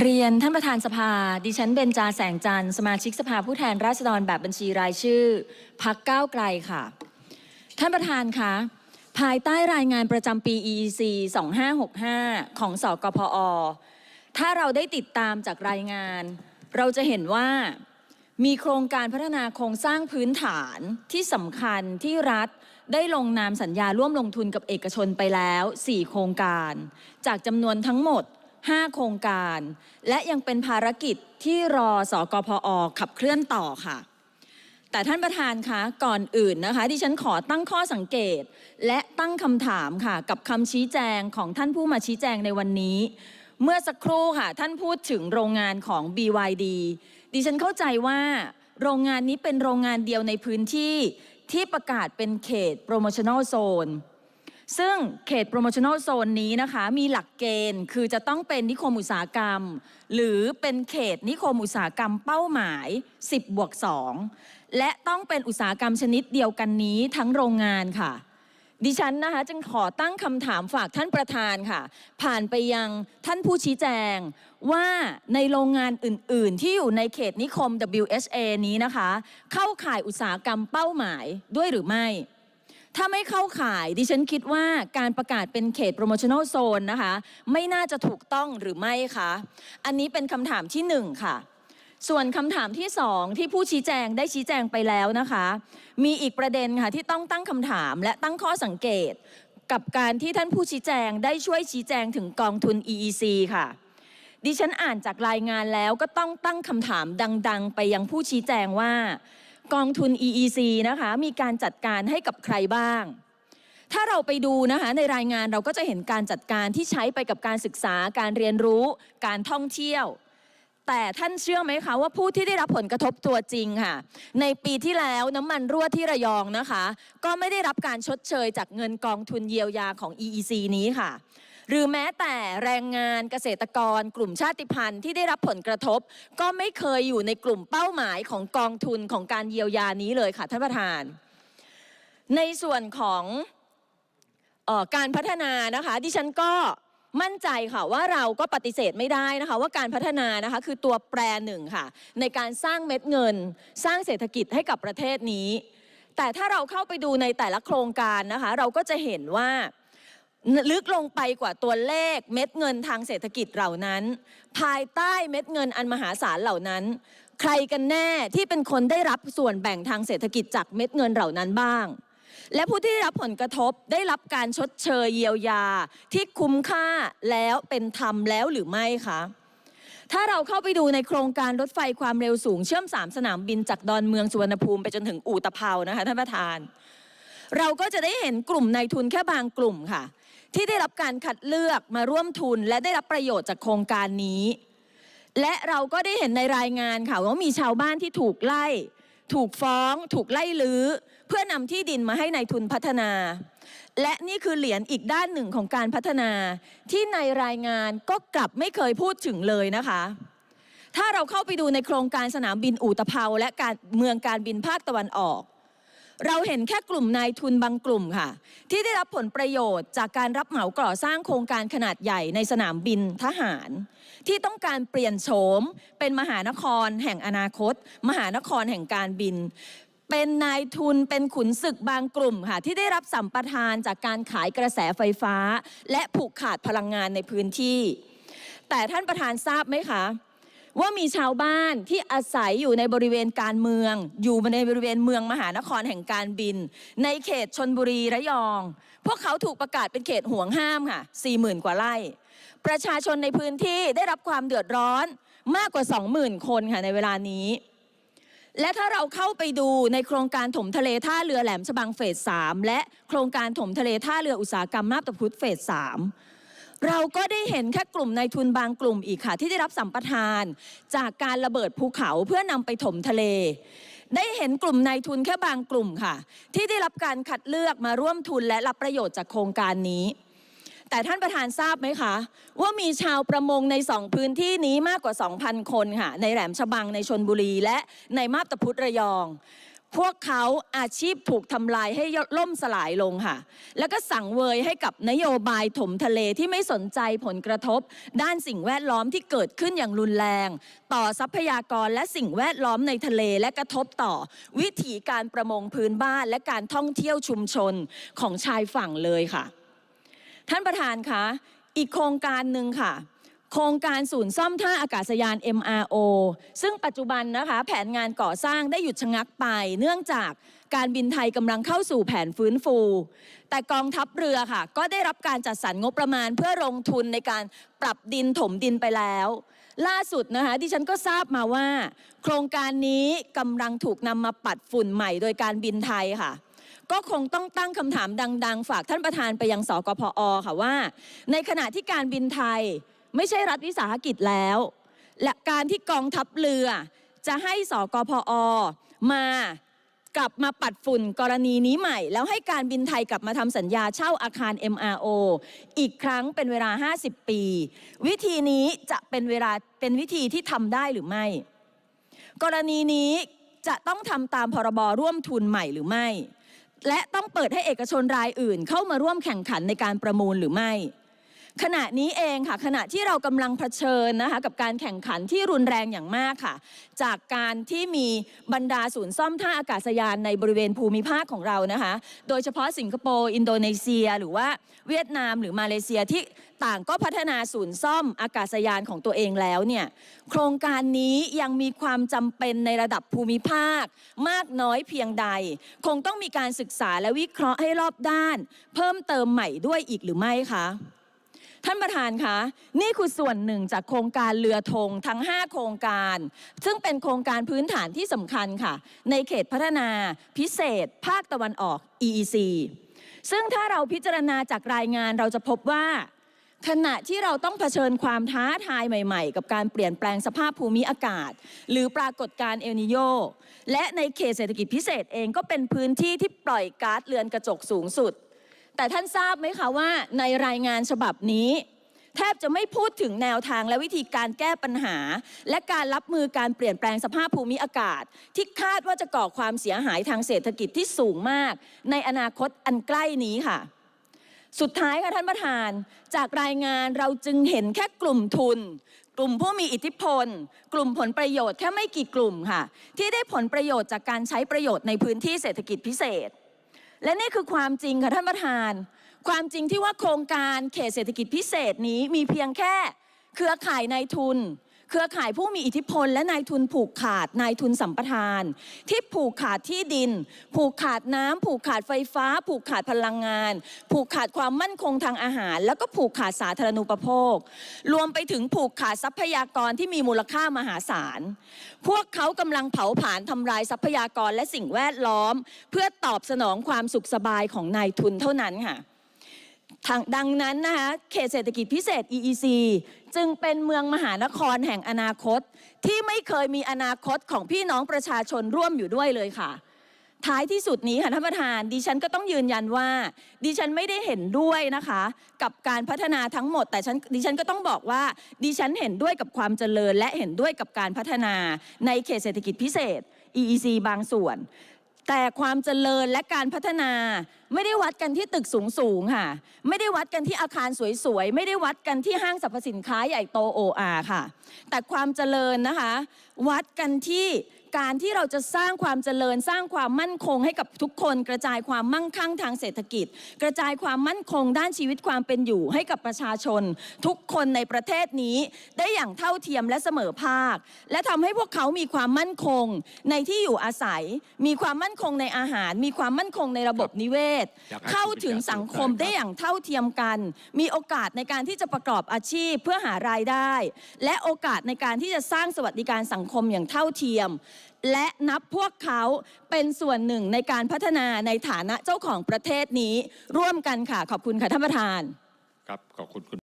เรียนท่านประธานสภา ดิฉันเบญจาแสงจันทร์สมาชิกสภาผู้แทนราษฎรแบบบัญชีรายชื่อ พักก้าวไกลค่ะ ท่านประธานคะภายใต้รายงานประจำปี EEC 2565 ของสกพอ ถ้าเราได้ติดตามจากรายงาน เราจะเห็นว่า มีโครงการพัฒนาโครงสร้างพื้นฐานที่สำคัญที่รัฐได้ลงนามสัญญาร่วมลงทุนกับเอกชนไปแล้ว4โครงการ จากจำนวนทั้งหมด5 โครงการ และยังเป็นภารกิจที่รอสอกพอขับเคลื่อนต่อค่ะ แต่ท่านประธานคะก่อนอื่นนะคะที่ฉันขอตั้งข้อสังเกตและตั้งคำถามค่ะกับคำชี้แจงของท่านผู้มาชี้แจงในวันนี้ เมื่อสักครู่ค่ะท่านพูดถึงโรงงานของ BYD ดิฉันเข้าใจว่า โรงงานนี้เป็นโรงงานเดียวในพื้นที่ที่ประกาศเป็นเขตโปรโมชั่นอลโซนซึ่งเขตโปรโมชั่นอลโซนนี้นะคะมีหลักเกณฑ์คือจะต้องเป็นนิคมอุตสาหกรรม หรือเป็นเขตนิคมอุตสาหกรรมเป้าหมาย 10บวก2และต้องเป็นอุตสาหกรรมชนิดเดียวกันนี้ทั้งโรงงานค่ะ ดิฉันนะคะจึงขอตั้งคำถามฝากท่านประธานค่ะ ผ่านไปยังท่านผู้ชี้แจงว่าในโรงงานอื่น ๆ ที่อยู่ในเขตนิคม WHA นี้นะคะ เข้าข่ายอุตสาหกรรมเป้าหมายด้วยหรือไม่ถ้าไม่เข้าข่ายดิฉันคิดว่าการประกาศเป็นเขตโปรโมชั่นอลโซนนะคะไม่น่าจะถูกต้องหรือไม่คะอันนี้เป็นคำถามที่หนึ่งค่ะส่วนคำถามที่สองที่ผู้ชี้แจงได้ชี้แจงไปแล้วนะคะ มีอีกประเด็นค่ะที่ต้องตั้งคำถาม และตั้งข้อสังเกต กับการที่ท่านผู้ชี้แจงได้ช่วยชี้แจงถึงกองทุน EEC ค่ะดิฉันอ่านจากรายงานแล้วก็ต้องตั้งคำถามดัง ๆ ไปยังผู้ชี้แจงว่ากองทุน EEC นะคะ มีการจัดการให้กับใครบ้าง ถ้าเราไปดูนะคะ ในรายงานเราก็จะเห็นการจัดการที่ใช้ไปกับการศึกษา การเรียนรู้ การท่องเที่ยว แต่ท่านเชื่อไหมคะว่าผู้ที่ได้รับผลกระทบตัวจริงค่ะ ในปีที่แล้วน้ำมันรั่วที่ระยองนะคะ ก็ไม่ได้รับการชดเชย จากเงินกองทุนเยียวยาของ EEC นี้ค่ะหรือแม้แต่แรงงานเกษตรกรกลุ่มชาติพันธุ์ ที่ได้รับผลกระทบ ก็ไม่เคยอยู่ในกลุ่มเป้าหมายของกองทุนของการเยียวยานี้เลยค่ะท่านประธาน ในส่วนของออการพัฒนานะคะดิฉันก็มั่นใจค่ะว่าเราก็ปฏิเสธไม่ได้นะคะ ว่าการพัฒนานะคะคือตัวแปรหนึ่งค่ะ ในการสร้างเม็ดเงิน สร้างเศรษฐกิจให้กับประเทศนี้ แต่ถ้าเราเข้าไปดูในแต่ละโครงการนะคะ เราก็จะเห็นว่าลึกลงไปกว่าตัวเลขเม็ดเงินทางเศรษฐกิจเหล่านั้น ภายใต้เม็ดเงินอันมหาศาลเหล่านั้น ใครกันแน่ที่เป็นคนได้รับส่วนแบ่งทางเศรษฐกิจจากเม็ดเงินเหล่านั้นบ้าง และผู้ที่รับผลกระทบได้รับการชดเชยเยียวยาที่คุ้มค่าแล้วเป็นธรรมแล้วหรือไม่คะ ถ้าเราเข้าไปดูในโครงการรถไฟความเร็วสูงเชื่อม3สนามบินจากดอนเมืองสุวรรณภูมิไปจนถึงอู่ตะเภานะคะท่านประธาน เราก็จะได้เห็นกลุ่มนายทุนแค่บางกลุ่มค่ะที่ได้รับการคัดเลือกมาร่วมทุนและได้รับประโยชน์จากโครงการนี้ และเราก็ได้เห็นในรายงานค่ะว่ามีชาวบ้านที่ถูกไล่ ถูกฟ้อง ถูกไล่ลื้อเพื่อนำที่ดินมาให้ในายทุนพัฒนา และนี่คือเหรียญอีกด้านหนึ่งของการพัฒนา ที่ในรายงานก็กลับไม่เคยพูดถึงเลยนะคะ ถ้าเราเข้าไปดูในโครงการสนามบินอู่ตะเภา และการเมืองการบินภาคตะวันออกเราเห็นแค่กลุ่มนายทุนบางกลุ่มค่ะ ที่ได้รับผลประโยชน์ จากการรับเหมาก่อสร้างโครงการขนาดใหญ่ในสนามบินทหาร ที่ต้องการเปลี่ยนโฉมเป็นมหานคร แห่งอนาคต มหานครแห่งการบิน เป็นนายทุนเป็นขุนศึกบางกลุ่มค่ะ ที่ได้รับสัมปทานจากการขายกระแสไฟฟ้า และผูกขาดพลังงานในพื้นที่ แต่ท่านประธานทราบไหมคะว่ามีชาวบ้านที่อาศัยอยู่ในบริเวณการเมือง อยู่ในบริเวณเมืองมหานครแห่งการบิน ในเขตชนบุรีระยอง พวกเขาถูกประกาศเป็นเขตห่วงห้ามค่ะ40,000กว่าไร่ประชาชนในพื้นที่ได้รับความเดือดร้อนมากกว่า 20,000 คนค่ะในเวลานี้ และถ้าเราเข้าไปดูในโครงการถมทะเลท่าเรือแหลมฉบังเฟสสามและโครงการถมทะเลท่าเรืออุตสาหกรรมมาบตาพุธเฟสสามเราก็ได้เห็นแค่กลุ่มในทุนบางกลุ่มอีกค่ะ ที่ได้รับสัมปทานจากการระเบิดภูเขาเพื่อนำไปถมทะเล ได้เห็นกลุ่มนายทุนแค่บางกลุ่มค่ะ ที่ได้รับการคัดเลือกมาร่วมทุนและรับประโยชน์จากโครงการนี้ แต่ท่านประธานทราบไหมคะ ว่ามีชาวประมงในสองพื้นที่นี้มากกว่า 2,000 คนค่ะ ในแหลมฉบังในชนบุรี และในมาบตาพุธระยองพวกเขาอาชีพถูกทำลายให้ล่มสลายลงค่ะ แล้วก็สั่งเวยให้กับนโยบายถมทะเลที่ไม่สนใจผลกระทบ ด้านสิ่งแวดล้อมที่เกิดขึ้นอย่างรุนแรง ต่อทรัพยากรและสิ่งแวดล้อมในทะเลและกระทบต่อ วิถีการประมงพื้นบ้านและการท่องเที่ยวชุมชนของชายฝั่งเลยค่ะ ท่านประธานคะ อีกโครงการหนึ่งค่ะโครงการศูนย์ ซ่อมท่าอากาศยาน MRO ซึ่งปัจจุบันนะคะ แผนงานก่อสร้างได้หยุดชะงักไป เนื่องจากการบินไทยกำลังเข้าสู่แผนฟื้นฟู แต่กองทัพเรือค่ะ ก็ได้รับการจัดสรรงบประมาณเพื่อลงทุนในการปรับดินถมดินไปแล้ว ล่าสุดนะคะที่ฉันก็ทราบมาว่า โครงการนี้กำลังถูกนำมาปัดฝุ่นใหม่ โดยการบินไทยค่ะ ก็คงต้องตั้งคำถามดังๆ ฝากท่านประธานไปยังสกพอค่ะว่า ในขณะที่การบินไทยไม่ใช่รัฐวิสาหกิจแล้ว และการที่กองทัพเรือ จะให้สกพอมา กลับมาปัดฝุ่น กรณีนี้ใหม่ แล้วให้การบินไทยกลับมาทำสัญญาเช่าอาคาร MRO อีกครั้งเป็นเวลา 50 ปี วิธีนี้จะเป็นเวลาเป็นวิธีที่ทำได้หรือไม่ กรณีนี้จะต้องทำตามพรบร่วมทุนใหม่หรือไม่ และต้องเปิดให้เอกชนรายอื่น เข้ามาร่วมแข่งขันในการประมูลหรือไม่ขณะนี้เองค่ะ ขณะที่เรากำลังเผชิญนะคะกับการแข่งขันที่รุนแรงอย่างมากค่ะ จากการที่มีบรรดาศูนย์ซ่อมท่าอากาศยานในบริเวณภูมิภาคของเรานะคะ โดยเฉพาะสิงคโปร์อินโดนีเซีย หรือว่าเวียดนามหรือมาเลเซียที่ต่างก็พัฒนาศูนย์ซ่อมอากาศยานของตัวเองแล้วเนี่ยโครงการนี้ยังมีความจำเป็นในระดับภูมิภาค มากน้อยเพียงใด คงต้องมีการศึกษาและวิเคราะห์ให้รอบด้าน เพิ่มเติมใหม่ด้วยอีกหรือไม่คะท่านประธานคะ นี่คือส่วนหนึ่งจากโครงการเรือธงทั้ง 5 โครงการ ซึ่งเป็นโครงการพื้นฐานที่สำคัญค่ะ ในเขตพัฒนาพิเศษ ภาคตะวันออก EEC ซึ่งถ้าเราพิจารณาจากรายงานเราจะพบว่าขณะที่เราต้องเผชิญความท้าทายใหม่ ๆ กับการเปลี่ยนแปลงสภาพภูมิอากาศ หรือปรากฏการณ์เอลนิโยและในเขตเศรษฐกิจพิเศษเองก็เป็นพื้นที่ที่ปล่อยก๊าซเรือนกระจกสูงสุดแต่ท่านทราบไหมคะว่า ในรายงานฉบับนี้ แทบจะไม่พูดถึงแนวทางและวิธีการแก้ปัญหา และการรับมือการเปลี่ยนแปลงสภาพภูมิอากาศ ที่คาดว่าจะก่อความเสียหายทางเศรษฐกิจที่สูงมาก ในอนาคตอันใกล้นี้ค่ะ สุดท้ายค่ะท่านประธาน จากรายงานเราจึงเห็นแค่กลุ่มทุน กลุ่มผู้มีอิทธิพลกลุ่มผลประโยชน์แค่ไม่กี่กลุ่มค่ะ ที่ได้ผลประโยชน์จากการใช้ประโยชน์ในพื้นที่เศรษฐกิจพิเศษและนี่คือความจริงค่ะ ท่านประธาน ความจริงที่ว่าโครงการเขตเศรษฐกิจพิเศษนี้มีเพียงแค่เครือข่ายในทุนเครือข่ายผู้มีอิทธิพลและนายทุนผูกขาด นายทุนสัมปทาน ที่ผูกขาดที่ดิน ผูกขาดน้ำ ผูกขาดไฟฟ้า ผูกขาดพลังงาน ผูกขาดความมั่นคงทางอาหาร แล้วก็ผูกขาดสาธารณูปโภค รวมไปถึงผูกขาดทรัพยากรที่มีมูลค่ามหาศาลพวกเขากำลังเผาผลาญทำลายทรัพยากรและสิ่งแวดล้อม เพื่อตอบสนองความสุขสบายของนายทุนเท่านั้นค่ะดังนั้นนะคะเขตเศรษฐกิจพิเศษ EEC จึงเป็นเมืองมหานครแห่งอนาคต ที่ไม่เคยมีอนาคตของพี่น้องประชาชนร่วมอยู่ด้วยเลยค่ะ ท้ายที่สุดนี้ค่ะท่านประธาน ดิฉันก็ต้องยืนยันว่า ดิฉันไม่ได้เห็นด้วยนะคะกับการพัฒนาทั้งหมด แต่ฉันดิฉันก็ต้องบอกว่า ดิฉันเห็นด้วยกับความเจริญและเห็นด้วยกับการพัฒนาในเขตเศรษฐกิจพิเศษ EEC บางส่วนแต่ความเจริญและการพัฒนาไม่ได้วัดกันที่ตึกสูงสูงค่ะ ไม่ได้วัดกันที่อาคารสวย ๆ ไม่ได้วัดกันที่ห้างสรรพสินค้าใหญ่โตโออาค่ะ แต่ความเจริญนะคะ วัดกันที่การที่เราจะสร้างความเจริญสร้างความมั่นคงให้กับทุกคนกระจายความมั่งคั่งทางเศรษฐกิจ กระจายความมั่นคงด้านชีวิตความเป็นอยู่ให้กับประชาชน ทุกคนในประเทศนี้ได้อย่างเท่าเทียมและเสมอภาค และทำให้พวกเขามีความมั่นคง ในที่อยู่อาศัย มีความมั่นคงในอาหาร มีความมั่นคงในระบบนิเวศ เข้าถึงสังคมได้อย่างเท่าเทียมกัน มีโอกาสในการที่จะประกอบอาชีพเพื่อหารายได้ และโอกาสในการที่จะสร้างสวัสดิการสังคมอย่างเท่าเทียมและนับพวกเขาเป็นส่วนหนึ่งในการพัฒนาในฐานะเจ้าของประเทศนี้ ร่วมกันค่ะ ขอบคุณค่ะท่านประธานครับขอบคุณคุณ